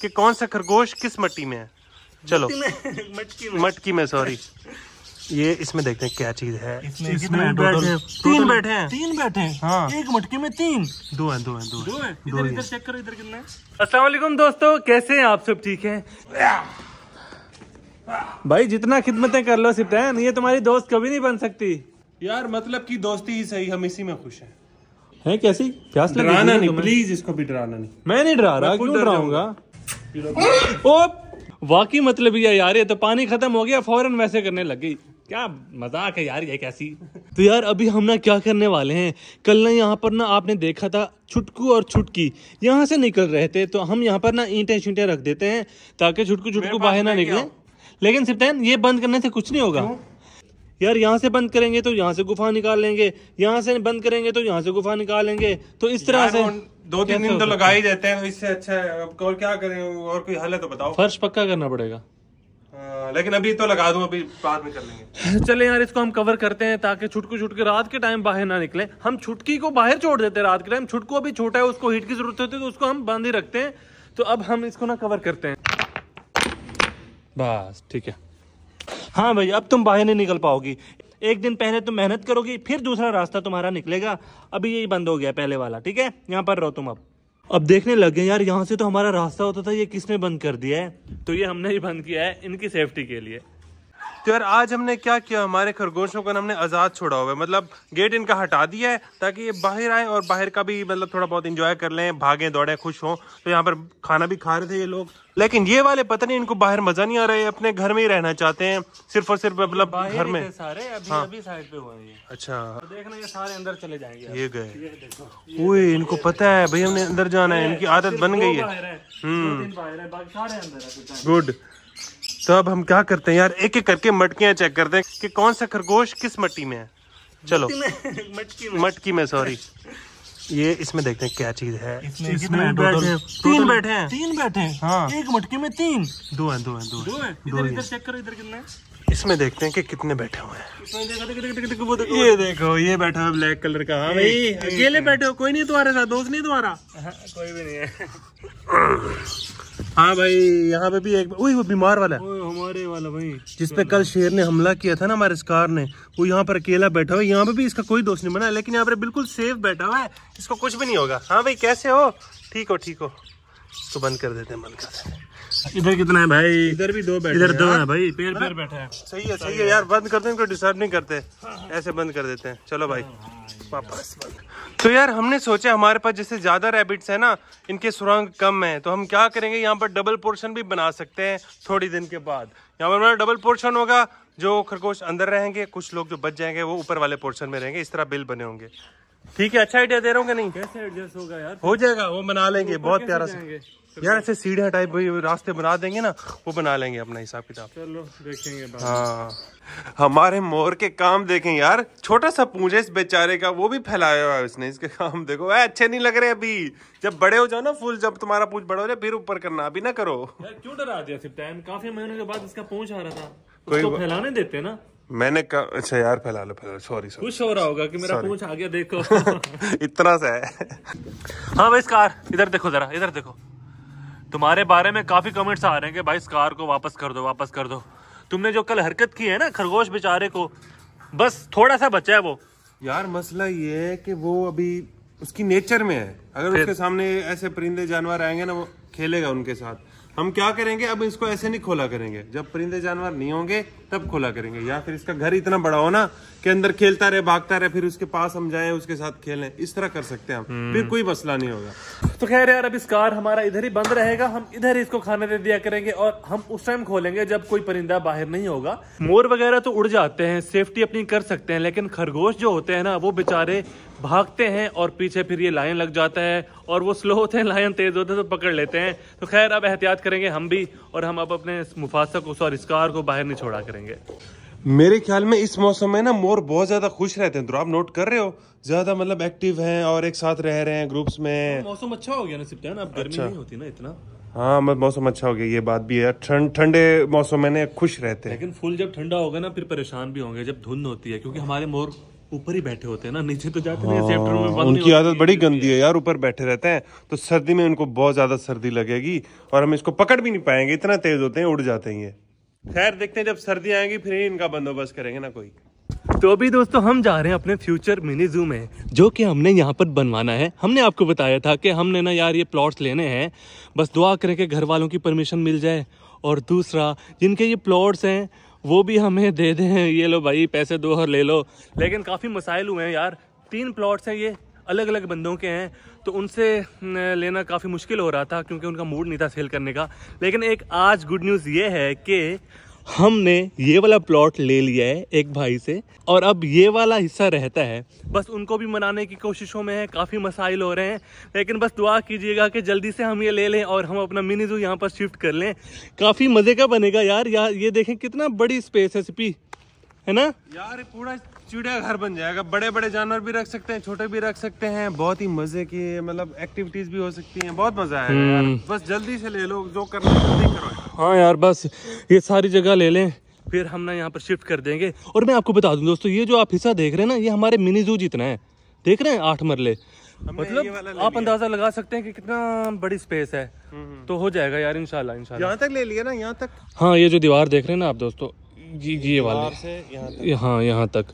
कि कौन सा खरगोश किस मट्टी में है चलो मटकी में मटकी में सॉरी ये इसमें देखते हैं क्या चीज है इसमें इसमें बैठे हैं तीन बैठे हैं तीन बैठे हैं हाँ एक मटकी में तीन दो हैं दो हैं दो दो इधर इधर चेक करो इधर कितने है अस्सलाम वालेकुम दोस्तों कैसे हैं आप सब ठीक हैं भाई जितना खिदमतें कर लो सिप्तान ये तुम्हारी दोस्त कभी नहीं बन सकती यार मतलब की दोस्ती ही सही हम इसी में खुश है है कैसी प्यास लगी नहीं प्लीज इसको भी डराना नहीं मैं नहीं डरा रहा क्यों डराऊंगा वाकई मतलब ये यार ये तो पानी खत्म हो गया फौरन वैसे करने लग गई क्या मजाक है यार ये कैसी तो यार अभी हम ना क्या करने वाले हैं कल ना यहाँ पर ना आपने देखा था छुटकू और छुटकी यहाँ से निकल रहे थे तो हम यहाँ पर ना ईंटे छींटें रख देते हैं ताकि छुटकू छुटकू बाहर ना निकले लेकिन सिप्तान ये बंद करने से कुछ नहीं होगा यार यहाँ से बंद करेंगे तो यहाँ से गुफा निकाल लेंगे यहाँ से बंद करेंगे तो यहाँ से गुफा निकाल लेंगे तो इस तरह से दो तीन दिन तो लगा ही देते हैं इससे अच्छा है अब और क्या करें और कोई हल है तो बताओ फर्श पक्का करना पड़ेगा लेकिन अभी तो लगा दूं अभी बाद में कर लेंगे चले यार इसको हम कवर करते हैं ताकि छुटकू छुटके रात के टाइम बाहर ना निकले हम छुटकी को बाहर छोड़ देते हैं रात के टाइम छुटकू अभी छोटा है उसको हीट की जरूरत होती है तो उसको हम बांध ही रखते हैं तो अब हम इसको ना कवर करते हैं बस ठीक है हाँ भाई अब तुम बाहर नहीं निकल पाओगी एक दिन पहले तुम मेहनत करोगी फिर दूसरा रास्ता तुम्हारा निकलेगा अभी यही बंद हो गया पहले वाला ठीक है यहाँ पर रहो तुम अब अब देखने लगे यार यहाँ से तो हमारा रास्ता होता था ये किसने बंद कर दिया है तो ये हमने ही बंद किया है इनकी सेफ्टी के लिए तो यार आज हमने क्या किया हमारे खरगोशों को हमने आज़ाद छोड़ा हुआ है मतलब गेट इनका हटा दिया है ताकि ये बाहर आए और बाहर का भी मतलब थोड़ा बहुत इंजॉय कर लें भागे दौड़े खुश हों तो यहाँ पर खाना भी खा रहे थे ये लोग लेकिन ये वाले पता नहीं इनको बाहर मजा नहीं आ रहा है अपने घर में ही रहना चाहते हैं सिर्फ और सिर्फ मतलब घर में सारे अभी हाँ। अभी साइड पे हुए हैं अच्छा तो देखना ये सारे अंदर चले जाएंगे ये गए ये ओए इनको पता है भाई हमने अंदर जाना है इनकी आदत बन गई है गुड तो अब हम क्या करते हैं यार एक एक करके मटकियाँ चेक करते हैं कि कौन सा खरगोश किस मट्टी में है चलो मटकी में मटकी में सॉरी ये इसमें देखते हैं क्या चीज है इसमें कितने बैठे हैं तीन बैठे हैं तीन बैठे हैं हाँ एक मटकी में तीन दो हैं दो हैं दो दो इधर इधर चेक करो इधर कितने इसमें देखते हैं कि कितने बैठे हुए हैं ये देखो ये बैठा है ब्लैक कलर का हाँ भाई अकेले बैठे हो कोई नहीं तुम्हारे साथ दोस्त नहीं तुम्हारा हाँ, कोई भी नहीं है हाँ भाई यहाँ पे भी एक वो बीमार वाला हमारे वाला भाई जिस पे कल शेर ने हमला किया था ना हमारे कार ने वो यहाँ पर अकेला बैठा हुआ है यहाँ पे भी इसका कोई दोस्त नहीं बना लेकिन यहाँ पर बिल्कुल सेफ बैठा हुआ है इसको कुछ भी नहीं होगा हाँ भाई कैसे हो ठीक हो ठीक हो इसको तो बंद कर देते हैं बंद कर देते हैं इधर कितना है भाई इधर भी दो बैठे इधर दो है भाई पेड़ पेड़ बैठे हैं सही है सही है यार बंद करते हैं इनको डिस्टर्ब नहीं करते ऐसे बंद कर देते हैं चलो भाई वापस तो यार हमने सोचा हमारे पास जैसे ज़्यादा रैबिट्स है ना इनके सुरंग कम है तो हम क्या करेंगे यहाँ पर डबल पोर्शन भी बना सकते हैं थोड़ी दिन के बाद यहाँ पर डबल पोर्शन होगा जो खरगोश अंदर रहेंगे कुछ लोग जो बच जाएंगे वो ऊपर वाले पोर्शन में रहेंगे इस तरह बिल बने होंगे ठीक है अच्छा आइडिया दे रहा हूँ नहीं कैसे एडजस्ट होगा यार हो जाएगा वो बना लेंगे बहुत प्यारा सा यार ऐसे सीढ़ा टाइप रास्ते बना देंगे ना वो बना लेंगे अपना हिसाब किताब चलो देखेंगे हाँ हमारे मोर के काम देखें यार छोटा सा पूंज इस बेचारे का वो भी फैलाया हुआ है उसने इसके काम देखो वह अच्छे नहीं लग रहे अभी जब बड़े हो जाओ ना फूल जब तुम्हारा पूछ बड़ा हो जाए फिर ऊपर करना अभी ना करो क्यों डरा दिया सिर्फ टाइम काफी महीनों के बाद इसका पूछ आ रहा था कोई फैलाने देते ना मैंने कहा अच्छा यार फैला लो फैला सॉरी सॉरी कुछ हो रहा होगा कि मेरा पूछ आ गया देखो इतना सा है हाँ भाई इस कार इधर देखो जरा इधर देखो तुम्हारे बारे में काफ़ी कमेंट्स आ रहे हैं कि भाई इस कार को वापस कर दो वापस कर दो तुमने जो कल हरकत की है ना खरगोश बेचारे को बस थोड़ा सा बचा है वो यार मसला ये है कि वो अभी उसकी नेचर में है अगर उसके सामने ऐसे परिंदे जानवर आएंगे ना वो खेलेगा उनके साथ हम क्या करेंगे अब इसको ऐसे नहीं खोला करेंगे जब परिंदे जानवर नहीं होंगे तब खोला करेंगे या फिर इसका घर इतना बड़ा हो ना के अंदर खेलता रहे भागता रहे फिर उसके पास हम जाएं उसके साथ खेलें इस तरह कर सकते हैं हम हम्म। फिर कोई मसला नहीं होगा तो खैर यार अब इस कार हमारा इधर ही बंद रहेगा हम इधर ही इसको खाना दे दिया करेंगे और हम उस टाइम खोलेंगे जब कोई परिंदा बाहर नहीं होगा मोर वगैरह तो उड़ जाते हैं सेफ्टी अपनी कर सकते हैं लेकिन खरगोश जो होते हैं ना वो बेचारे भागते हैं और पीछे फिर ये लाइन लग जाता है और वो स्लो होते हैं लाइन तेज होते हैं तो पकड़ लेते हैं तो खैर अब एहतियात करेंगे हम भी और हम अब अपने मुफासक उस और इस कार को बाहर नहीं छोड़ा करेंगे मेरे ख्याल में इस मौसम में ना मोर बहुत ज्यादा खुश रहते हैं तो आप नोट कर रहे हो ज्यादा मतलब एक्टिव हैं और एक साथ रह रहे हैं ग्रुप्स में हाँ, मौसम अच्छा हो गया ना सिप्तान अब गर्मी अच्छा। नहीं होती ना इतना हाँ मतलब मौसम अच्छा हो गया ये बात भी है ठंडे ठंडे मौसम में खुश रहते हैं लेकिन फुल जब ठंडा होगा ना फिर परेशान भी होंगे जब धुंध होती है क्योंकि हमारे मोर ऊपर ही बैठे होते हैं ना नीचे तो जाते हाँ, नहीं में उनकी आदत बड़ी गंदी है यार ऊपर बैठे रहते हैं तो सर्दी में उनको बहुत ज्यादा सर्दी लगेगी और हम इसको पकड़ भी नहीं पाएंगे इतना तेज होते हैं उड़ जाते हैं ये खैर देखते हैं जब सर्दी आएंगी फिर ही इनका बंदोबस्त करेंगे ना कोई तो अभी दोस्तों हम जा रहे हैं अपने फ्यूचर मिनी जू में जो कि हमने यहाँ पर बनवाना है हमने आपको बताया था कि हमने ना यार ये प्लॉट्स लेने हैं बस दुआ करें कि घर वालों की परमिशन मिल जाए और दूसरा जिनके ये प्लॉट्स हैं वो भी हमें दे दें ये लो भाई पैसे दो और ले लो लेकिन काफ़ी मसाइल हुए हैं यार तीन प्लॉट्स हैं ये अलग अलग बंदों के हैं तो उनसे लेना काफ़ी मुश्किल हो रहा था क्योंकि उनका मूड नहीं था सेल करने का लेकिन एक आज गुड न्यूज़ ये है कि हमने ये वाला प्लॉट ले लिया है एक भाई से और अब ये वाला हिस्सा रहता है बस उनको भी मनाने की कोशिशों में है काफ़ी मसाइल हो रहे हैं लेकिन बस दुआ कीजिएगा कि जल्दी से हम ये ले लें और हम अपना मिनी जू यहाँ पर शिफ्ट कर लें काफ़ी मज़े का बनेगा यार यार ये देखें कितना बड़ी स्पेस है सिपी है ना यार पूरा चिड़िया घर बन जाएगा बड़े बड़े जानवर भी रख सकते हैं छोटे भी रख सकते हैं बहुत ही मजे की मतलब एक्टिविटीज भी हो सकती हैं बहुत मजा आएगा हम्म। बस जल्दी से ले लो जो करना जल्दी करो हाँ यार बस ये सारी जगह ले लें फिर हम ना यहाँ पर शिफ्ट कर देंगे और मैं आपको बता दूँ दोस्तों ये जो आप हिस्सा देख रहे हैं ना ये हमारे मिनी जू जितना है देख रहे हैं आठ मरले मतलब आप अंदाजा लगा सकते हैं कि कितना बड़ी स्पेस है हम्म, हम्म। तो हो जाएगा यार इंशाल्लाह इंशाल्लाह यहाँ तक ले लिया ना यहाँ तक हाँ ये जो दीवार देख रहे हैं ना आप दोस्तों जी जी ये वाले यहाँ तक हाँ, यहाँ तक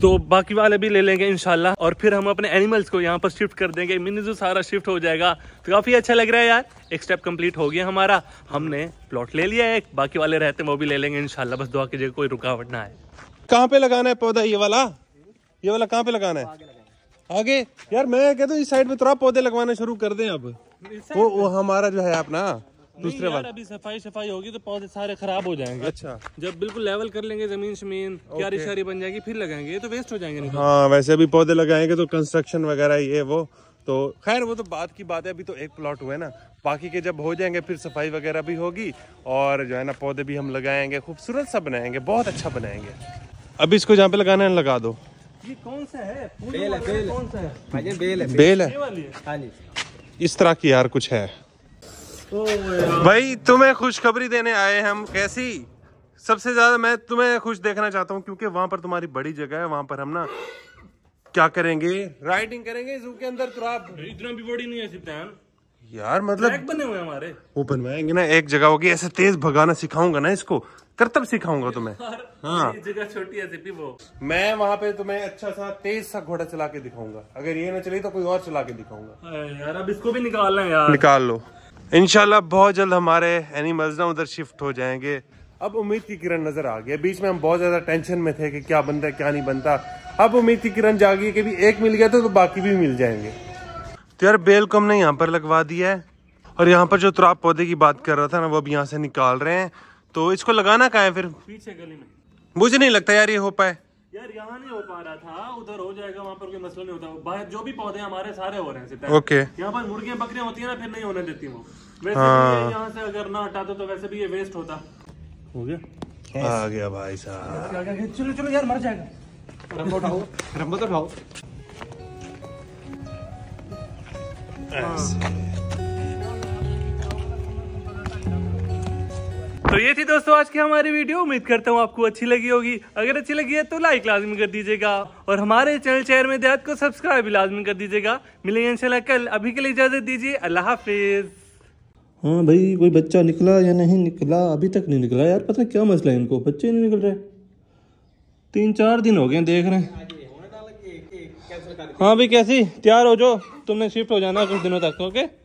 तो बाकी वाले भी ले लेंगे इनशाला और फिर हम अपने एनिमल्स को यहाँ पर शिफ्ट कर देंगे मिनी जो सारा शिफ्ट हो जाएगा तो काफ़ी अच्छा लग रहा है यार एक स्टेप कंप्लीट हो गया हमारा हमने प्लॉट ले लिया है बाकी वाले रहते हैं वो भी ले लेंगे इनशाला बस दुआ कीजिए कोई रुकावट ना आए कहाँ पे लगाना है पौधा ये वाला ये वाला कहाँ पे लगाना है आगे यार मैं कहता हूँ इस साइड में थोड़ा पौधे लगवाना शुरू कर दे अब वो, वो हमारा जो है अपना दूसरे बार अभी सफाई सफाई होगी तो पौधे सारे खराब हो जाएंगे अच्छा जब बिल्कुल लेवल कर लेंगे जमीन शमीन क्यारी शारी बन जाएगी फिर लगाएंगे तो वेस्ट हो जाएंगे तो। हाँ वैसे अभी पौधे लगाएंगे तो कंस्ट्रक्शन वगैरह ये वो तो खैर वो तो बात की बात है अभी तो एक प्लॉट हुआ है ना बाकी के जब हो जाएंगे फिर सफाई वगैरह भी होगी और जो है ना पौधे भी हम लगाएंगे खूबसूरत सा बनाएंगे बहुत अच्छा बनाएंगे अभी इसको जहाँ पे लगाना है लगा दो ये कौन सा है बेल है बेल है बेल है बेल हाँ है इस तरह की यार कुछ है भाई तुम्हें खुशखबरी देने आए हम कैसी सबसे ज्यादा मैं तुम्हें खुश देखना चाहता हूँ क्योंकि वहां पर तुम्हारी बड़ी जगह है वहां पर हम ना क्या करेंगे राइडिंग करेंगे जू के अंदर तो आप इतना भी बड़ी नहीं है यार मतलब बने हुए हमारे वो बनवाएंगे ना एक जगह होगी ऐसे तेज भगाना सिखाऊंगा ना इसको करतब सिखाऊंगा तुम्हें हाँ जगह छोटी है वो मैं वहाँ पे तुम्हें अच्छा सा तेज सा घोड़ा चला के दिखाऊंगा अगर ये ना चले तो कोई और चला के दिखाऊंगा यार अब इसको भी निकालना है यार निकाल लो इनशाला बहुत जल्द हमारे एनिमल्स ना उधर शिफ्ट हो जाएंगे अब उम्मीद की किरण नजर आ गई बीच में हम बहुत ज्यादा टेंशन में थे कि क्या बनता है क्या नहीं बनता अब उम्मीद की किरण जागी कि भी एक मिल गया तो, तो बाकी भी मिल जाएंगे तो यार बेल को हमने यहाँ पर लगवा दिया है और यहाँ पर जो तुराप पौधे की बात कर रहा था ना वो अब यहाँ से निकाल रहे हैं तो इसको लगाना कहा है फिर पीछे गली में मुझे नहीं लगता यार ये हो पाए यार यहाँ नहीं हो पा रहा था उधर हो जाएगा वहाँ पर कोई मसला नहीं होता बाहर जो भी पौधे हमारे सारे हो रहे हैं ओके यहाँ पर मुर्गियाँ बकरियाँ होती है ना फिर नहीं होने देती वो वैसे हाँ। यहाँ से अगर ना हटाते तो वैसे भी ये वेस्ट होता हो गया आ गया भाई साहब चलो चलो यार मर जाएगा रंबो उठाओ रंबो तो उठाओ ये थी दोस्तों आज की हमारी वीडियो उम्मीद करता हूँ आपको अच्छी लगी होगी अगर अच्छी लगी है तो लाइक लाजमी कर दीजिएगा और हमारे चैनल चेयर में देहात को सब्सक्राइब लाजमी कर दीजिएगा मिलेंगे इंशाल्लाह कल अभी के लिए इजाजत दीजिए अल्लाह हाफिज हाँ भाई कोई बच्चा निकला या नहीं निकला अभी तक नहीं निकला यार पता क्या मसला है इनको बच्चे नहीं निकल रहे तीन चार दिन हो गए देख रहे हैं हाँ भाई कैसी तैयार हो जाओ तुमने शिफ्ट हो जाना कुछ दिनों तक ओके